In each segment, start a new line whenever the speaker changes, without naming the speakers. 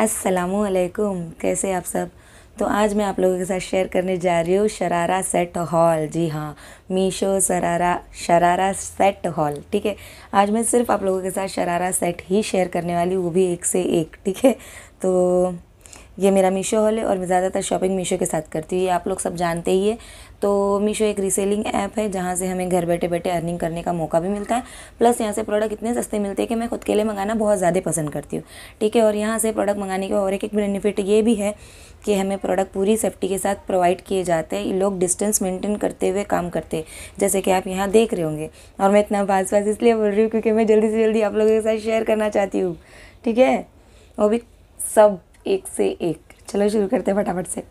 असलकुम कैसे आप सब तो आज मैं आप लोगों के साथ शेयर करने जा रही हूँ शरारा सेट हॉल जी हाँ मीशो शरारा शरारा सेट हॉल ठीक है आज मैं सिर्फ आप लोगों के साथ शरारा सेट ही शेयर करने वाली हूँ वो भी एक से एक ठीक है तो ये मेरा मीशो हॉल है और मैं ज़्यादातर शॉपिंग मीशो के साथ करती हूँ ये आप लोग सब जानते ही है तो मीशो एक रीसेलिंग ऐप है जहाँ से हमें घर बैठे बैठे अर्निंग करने का मौका भी मिलता है प्लस यहाँ से प्रोडक्ट इतने सस्ते मिलते हैं कि मैं खुद के लिए मंगाना बहुत ज़्यादा पसंद करती हूँ ठीक है और यहाँ से प्रोडक्ट मंगाने का और एक एक बेनिफिट ये भी है कि हमें प्रोडक्ट पूरी सेफ्टी के साथ प्रोवाइड किए जाते हैं ये लोग डिस्टेंस मेंटेन करते हुए काम करते हैं जैसे कि आप यहाँ देख रहे होंगे और मैं इतना बास बाज़ इसलिए बोल रही हूँ क्योंकि मैं जल्दी से जल्दी आप लोगों के साथ शेयर करना चाहती हूँ ठीक है वो भी सब एक से एक चलो शुरू करते हैं फटाफट से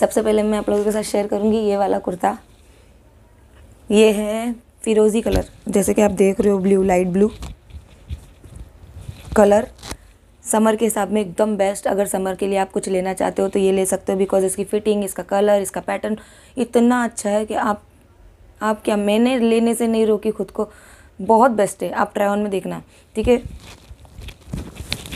सबसे पहले मैं आप लोगों के साथ शेयर करूँगी ये वाला कुर्ता ये है फिरोज़ी कलर जैसे कि आप देख रहे हो blue light blue colour summer के हिसाब में एकदम बेस्ट अगर समर के लिए आप कुछ लेना चाहते हो तो ये ले सकते हो बिकॉज इसकी फिटिंग इसका कलर इसका पैटर्न इतना अच्छा है कि आप आप क्या मैंने लेने से नहीं रोकी खुद को बहुत बेस्ट है आप ट्राई ऑन में देखना ठीक है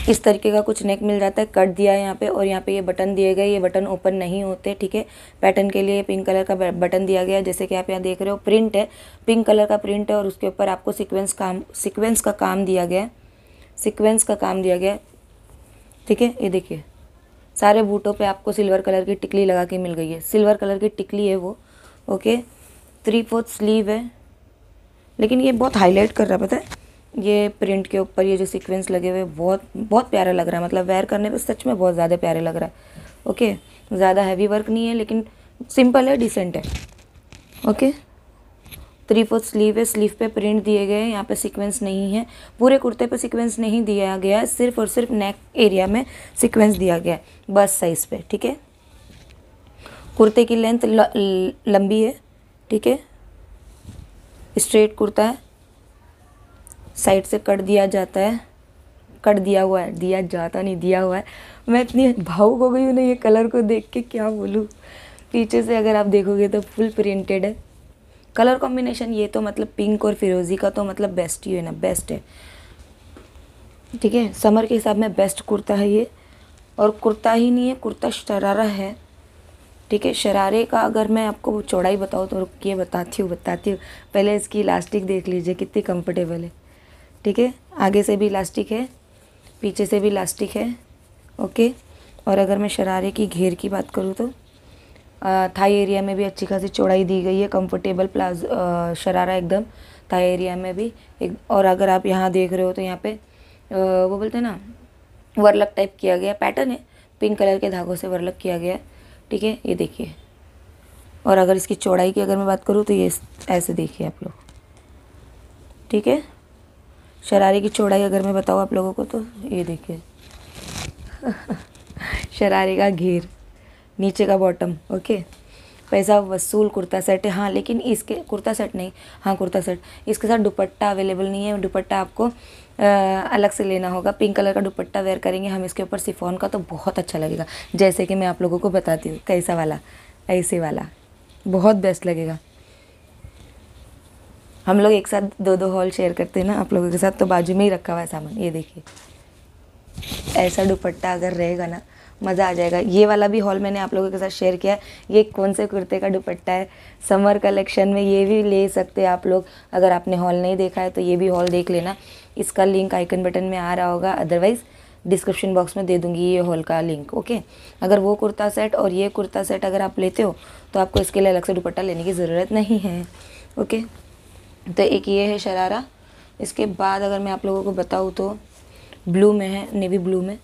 इस तरीके का कुछ नेक मिल जाता है कट दिया है यहाँ पे और यहाँ पे ये बटन दिए गए ये बटन ओपन नहीं होते ठीक है पैटर्न के लिए पिंक कलर का बटन दिया गया जैसे कि आप यहाँ देख रहे हो प्रिंट है पिंक कलर का प्रिंट है और उसके ऊपर आपको सिक्वेंस काम सिक्वेंस का काम दिया गया सिक्वेंस का काम दिया गया है ठीक है ये देखिए सारे बूटों पे आपको सिल्वर कलर की टिकली लगा के मिल गई है सिल्वर कलर की टिकली है वो ओके थ्री फोर्थ स्लीव है लेकिन ये बहुत हाईलाइट कर रहा है पता है ये प्रिंट के ऊपर ये जो सीक्वेंस लगे हुए बहुत बहुत प्यारा लग रहा है मतलब वेयर करने पे सच में बहुत ज़्यादा प्यारे लग रहा है ओके ज़्यादा हैवी वर्क नहीं है लेकिन सिंपल है डिसेंट है ओके थ्री फोर्थ स्लीव है स्लीव पे प्रिंट दिए गए हैं यहाँ पे सीक्वेंस नहीं है पूरे कुर्ते पे सीक्वेंस नहीं दिया गया है सिर्फ और सिर्फ नेक एरिया में सीक्वेंस दिया गया है बस साइज़ पे ठीक है कुर्ते की लेंथ लंबी है ठीक है स्ट्रेट कुर्ता है साइड से कट दिया जाता है कट दिया हुआ है दिया जाता नहीं दिया हुआ है मैं इतनी भावुक हो गई हूँ ना ये कलर को देख के क्या बोलूँ पीछे से अगर आप देखोगे तो फुल प्रिंटेड है कलर कॉम्बिनेशन ये तो मतलब पिंक और फिरोजी का तो मतलब बेस्ट ही है ना बेस्ट है ठीक है समर के हिसाब में बेस्ट कुर्ता है ये और कुर्ता ही नहीं है कुर्ता शरारा है ठीक है शरारे का अगर मैं आपको चौड़ाई बताऊँ तो रुकिए बताती हूँ बताती हूँ पहले इसकी इलास्टिक देख लीजिए कितनी कंफर्टेबल है ठीक है आगे से भी इलास्टिक है पीछे से भी इलास्टिक है ओके और अगर मैं शरारे की घेर की बात करूँ तो थाई एरिया में भी अच्छी खासी चौड़ाई दी गई है कंफर्टेबल प्लाज शरारा एकदम थाई एरिया में भी एक और अगर आप यहाँ देख रहे हो तो यहाँ पे आ, वो बोलते हैं ना वर्लक टाइप किया गया पैटर्न है पिंक कलर के धागों से वर्लक किया गया ठीक है ये देखिए और अगर इसकी चौड़ाई की अगर मैं बात करूँ तो ये ऐसे देखिए आप लोग ठीक है शरारे की चौड़ाई अगर मैं बताऊँ आप लोगों को तो ये देखिए शरारे का घेर नीचे का बॉटम ओके पैसा वसूल कुर्ता सेट है हाँ लेकिन इसके कुर्ता सेट नहीं हाँ कुर्ता सेट इसके साथ दुपट्टा अवेलेबल नहीं है दुपट्टा आपको अलग से लेना होगा पिंक कलर का दुपट्टा वेयर करेंगे हम इसके ऊपर सिफोन का तो बहुत अच्छा लगेगा जैसे कि मैं आप लोगों को बताती हूँ कैसा वाला ऐसे वाला बहुत बेस्ट लगेगा हम लोग एक साथ दो दो हॉल शेयर करते हैं ना आप लोगों के साथ तो बाजू में ही रखा हुआ है सामान ये देखिए ऐसा दुपट्टा अगर रहेगा ना मज़ा आ जाएगा ये वाला भी हॉल मैंने आप लोगों के साथ शेयर किया है ये कौन से कुर्ते का दुपट्टा है समर कलेक्शन में ये भी ले सकते हैं आप लोग अगर आपने हॉल नहीं देखा है तो ये भी हॉल देख लेना इसका लिंक आइकन बटन में आ रहा होगा अदरवाइज़ डिस्क्रिप्शन बॉक्स में दे दूंगी ये हॉल का लिंक ओके अगर वो कुर्ता सेट और ये कुर्ता सेट अगर आप लेते हो तो आपको इसके लिए अलग से दुपट्टा लेने की ज़रूरत नहीं है ओके तो एक ये है शरारा इसके बाद अगर मैं आप लोगों को बताऊँ तो ब्लू में है नेवी ब्लू में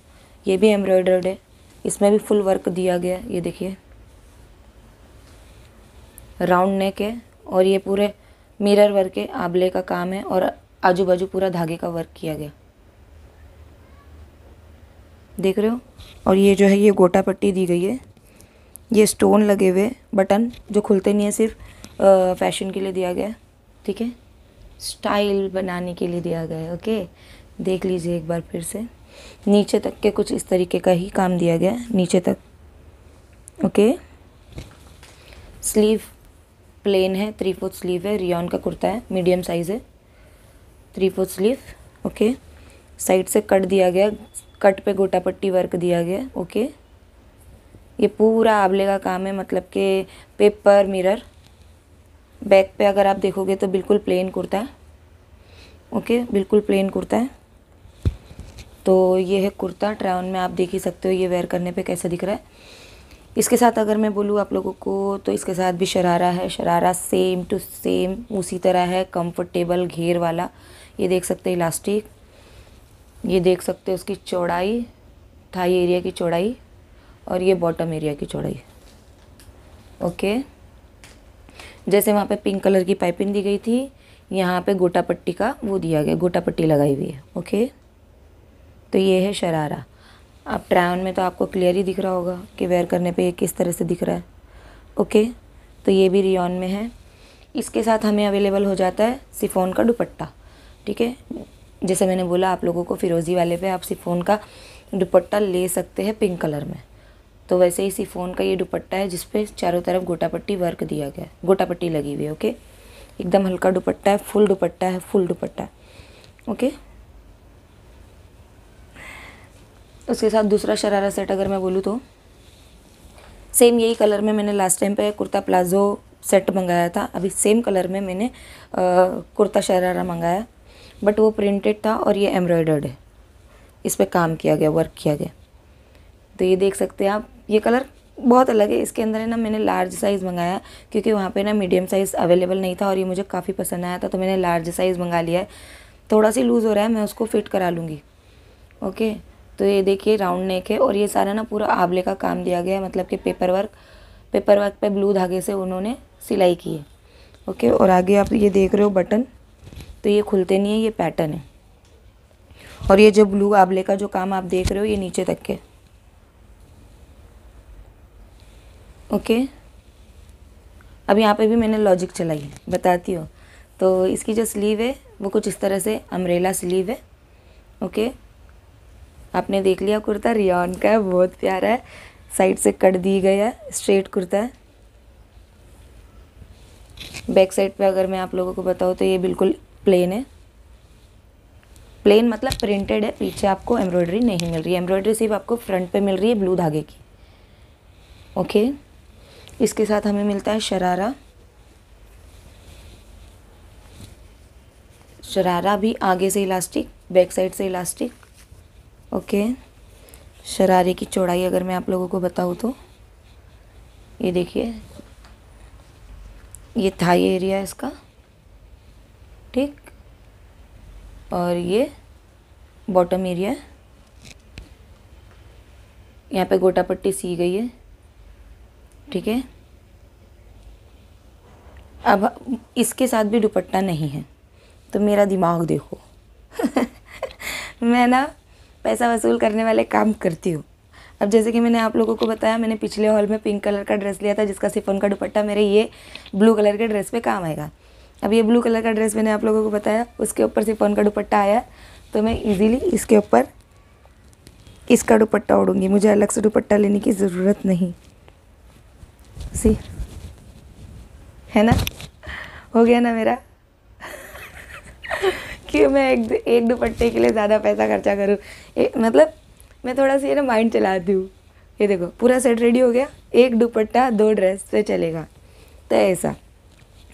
ये भी एम्ब्रॉयडर्ड है इसमें भी फुल वर्क दिया गया है ये देखिए राउंड नेक है और ये पूरे मिरर वर्क है आबले का काम है और आजू बाजू पूरा धागे का वर्क किया गया देख रहे हो और ये जो है ये गोटा पट्टी दी गई है ये स्टोन लगे हुए बटन जो खुलते नहीं है सिर्फ फैशन के लिए दिया गया है ठीक है स्टाइल बनाने के लिए दिया गया है ओके देख लीजिए एक बार फिर से नीचे तक के कुछ इस तरीके का ही काम दिया गया है नीचे तक ओके स्लीव प्लेन है थ्री फोर्थ स्लीव है रियॉन का कुर्ता है मीडियम साइज़ है three fourth sleeve okay side से कट दिया गया कट पे गोटा पट्टी वर्क दिया गया ओके ये पूरा आबले का काम है मतलब कि पेपर मिरर बैक पे अगर आप देखोगे तो बिल्कुल प्लेन कुर्ता है ओके बिल्कुल प्लेन कुर्ता है तो ये है कुर्ता ट्राउन में आप देख ही सकते हो ये वेयर करने पे कैसा दिख रहा है इसके साथ अगर मैं बोलूँ आप लोगों को तो इसके साथ भी शरारा है शरारा सेम टू सेम उसी तरह है कंफर्टेबल घेर वाला ये देख सकते हैं इलास्टिक ये देख सकते हो उसकी चौड़ाई थाई एरिया की चौड़ाई और ये बॉटम एरिया की चौड़ाई ओके जैसे वहाँ पे पिंक कलर की पाइपिंग दी गई थी यहाँ पे गोटा पट्टी का वो दिया गया गोटा पट्टी लगाई हुई है ओके तो ये है शरारा अब ट्रायन में तो आपको क्लियर ही दिख रहा होगा कि वेयर करने पे ये किस तरह से दिख रहा है ओके तो ये भी रियॉन में है इसके साथ हमें अवेलेबल हो जाता है सिफोन का दुपट्टा ठीक है जैसे मैंने बोला आप लोगों को फिरोज़ी वाले पे आप सिफोन का दुपट्टा ले सकते हैं पिंक कलर में तो वैसे इसी फ़ोन का ये दुपट्टा है जिसपे चारों तरफ गोटा पट्टी वर्क दिया गया है गोटा पट्टी लगी हुई है ओके एकदम हल्का दुपट्टा है फुल दुपट्टा है फुल दुपट्टा है ओके उसके साथ दूसरा शरारा सेट अगर मैं बोलूँ तो सेम यही कलर में मैंने लास्ट टाइम पे कुर्ता प्लाजो सेट मंगाया था अभी सेम कलर में मैंने आ, कुर्ता शरारा मंगाया बट वो प्रिंटेड था और ये एम्ब्रॉयडर्ड है इस पर काम किया गया वर्क किया गया तो ये देख सकते हैं आप ये कलर बहुत अलग है इसके अंदर है ना मैंने लार्ज साइज़ मंगाया क्योंकि वहाँ पे ना मीडियम साइज़ अवेलेबल नहीं था और ये मुझे काफ़ी पसंद आया था तो मैंने लार्ज साइज़ मंगा लिया है थोड़ा सी लूज़ हो रहा है मैं उसको फिट करा लूँगी ओके तो ये देखिए राउंड नेक है और ये सारा ना पूरा आबले का काम दिया गया है मतलब कि पेपर वर्क पेपर वर्क पर ब्लू धागे से उन्होंने सिलाई की है ओके और आगे आप ये देख रहे हो बटन तो ये खुलते नहीं है ये पैटर्न है और ये जो ब्लू आबले का जो काम आप देख रहे हो ये नीचे तक के ओके अब यहाँ पे भी मैंने लॉजिक चलाई है बताती हूँ तो इसकी जो स्लीव है वो कुछ इस तरह से अमरेला स्लीव है ओके आपने देख लिया कुर्ता रियान का है बहुत प्यारा है साइड से कट दी गई है स्ट्रेट कुर्ता है बैक साइड पे अगर मैं आप लोगों को बताऊँ तो ये बिल्कुल प्लेन है प्लेन मतलब प्रिंटेड है पीछे आपको एम्ब्रॉयडरी नहीं मिल रही है एम्ब्रॉयडरी सिर्फ आपको फ्रंट पे मिल रही है ब्लू धागे की ओके इसके साथ हमें मिलता है शरारा शरारा भी आगे से इलास्टिक बैक साइड से इलास्टिक ओके शरारे की चौड़ाई अगर मैं आप लोगों को बताऊँ तो ये देखिए ये था ये एरिया है इसका ठीक और ये बॉटम एरिया है यहाँ पे गोटा पट्टी सी गई है ठीक है अब इसके साथ भी दुपट्टा नहीं है तो मेरा दिमाग देखो मैं ना पैसा वसूल करने वाले काम करती हूँ अब जैसे कि मैंने आप लोगों को बताया मैंने पिछले हॉल में पिंक कलर का ड्रेस लिया था जिसका सिफोन का दुपट्टा मेरे ये ब्लू कलर के ड्रेस पे काम आएगा अब ये ब्लू कलर का ड्रेस मैंने आप लोगों को बताया उसके ऊपर सिफोन का दुपट्टा आया तो मैं इजीली इसके ऊपर इसका दुपट्टा ओढ़ूँगी मुझे अलग से दुपट्टा लेने की ज़रूरत नहीं सी है ना हो गया ना मेरा कि मैं एक एक दुपट्टे के लिए ज़्यादा पैसा खर्चा करूँ मतलब मैं थोड़ा सी है ना माइंड चलाती हूँ ये देखो पूरा सेट रेडी हो गया एक दुपट्टा दो ड्रेस से चलेगा तो ऐसा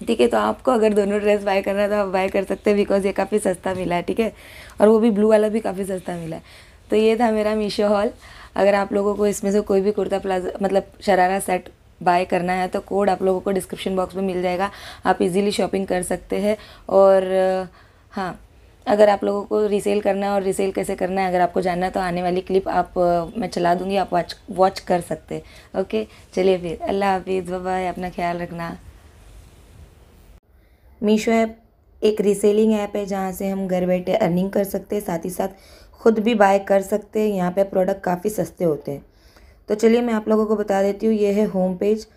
ठीक है तो आपको अगर दोनों ड्रेस बाय करना है तो आप बाय कर सकते हैं बिकॉज ये काफ़ी सस्ता मिला है ठीक है और वो भी ब्लू वाला भी काफ़ी सस्ता मिला है तो ये था मेरा मीशो हॉल अगर आप लोगों को इसमें से कोई भी कुर्ता प्लाजो मतलब शरारा सेट बाय करना है तो कोड आप लोगों को डिस्क्रिप्शन बॉक्स में मिल जाएगा आप इजीली शॉपिंग कर सकते हैं और हाँ अगर आप लोगों को रीसेल करना है और रीसेल कैसे करना है अगर आपको जानना है तो आने वाली क्लिप आप मैं चला दूँगी आप वॉच वॉच कर सकते ओके चलिए फिर अल्लाह हाफिज़ बाय अपना ख्याल रखना मीशो ऐप एक रीसेलिंग ऐप है जहाँ से हम घर बैठे अर्निंग कर सकते हैं साथ ही साथ खुद भी बाय कर सकते हैं यहाँ पर प्रोडक्ट काफ़ी सस्ते होते हैं तो चलिए मैं आप लोगों को बता देती हूँ ये है होम पेज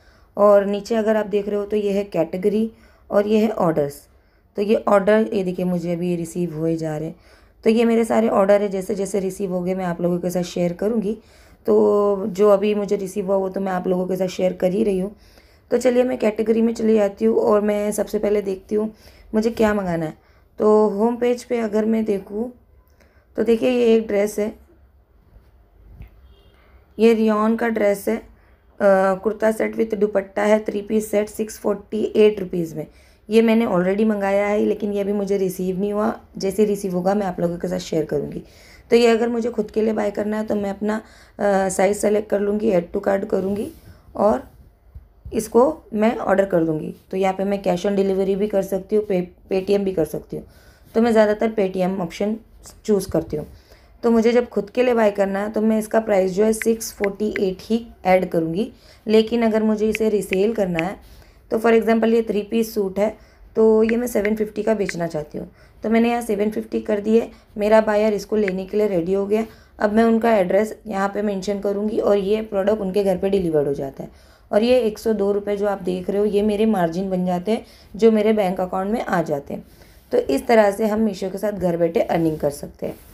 और नीचे अगर आप देख रहे हो तो ये है कैटेगरी और ये है ऑर्डर्स तो ये ऑर्डर ये देखिए मुझे अभी रिसीव हुए जा रहे हैं तो ये मेरे सारे ऑर्डर है जैसे जैसे रिसीव हो गए मैं आप लोगों के साथ शेयर करूँगी तो जो अभी मुझे रिसीव हुआ वो तो मैं आप लोगों के साथ शेयर कर ही रही हूँ तो चलिए मैं कैटेगरी में चली जाती हूँ और मैं सबसे पहले देखती हूँ मुझे क्या मंगाना है तो होम पेज पे अगर मैं देखूँ तो देखिए ये एक ड्रेस है ये रियॉन का ड्रेस है कुर्ता सेट विथ दुपट्टा है three piece set six forty eight rupees में ये मैंने ऑलरेडी मंगाया है लेकिन ये अभी मुझे रिसीव नहीं हुआ जैसे रिसीव होगा मैं आप लोगों के साथ शेयर करूँगी तो ये अगर मुझे खुद के लिए बाय करना है तो मैं अपना साइज़ सेलेक्ट कर लूँगी एड टू कार्ड करूँगी और इसको मैं ऑर्डर कर दूँगी तो यहाँ पर मैं कैश ऑन डिलीवरी भी कर सकती हूँ पे पेटीएम भी कर सकती हूँ तो मैं ज़्यादातर पेटीएम ऑप्शन चूज़ करती हूँ तो मुझे जब खुद के लिए बाय करना है तो मैं इसका प्राइस जो है सिक्स फोर्टी एट ही ऐड करूँगी लेकिन अगर मुझे इसे रिसेल करना है तो फॉर एग्ज़ाम्पल ये थ्री पीस सूट है तो ये मैं सेवन फिफ्टी का बेचना चाहती हूँ तो मैंने यहाँ सेवन फिफ्टी कर दी है मेरा बायर इसको लेने के लिए रेडी हो गया अब मैं उनका एड्रेस यहाँ पे मेंशन करूँगी और ये प्रोडक्ट उनके घर पे डिलीवर्ड हो जाता है और ये एक सौ दो रुपये जो आप देख रहे हो ये मेरे मार्जिन बन जाते हैं जो मेरे बैंक अकाउंट में आ जाते हैं तो इस तरह से हम मीशो के साथ घर बैठे अर्निंग कर सकते हैं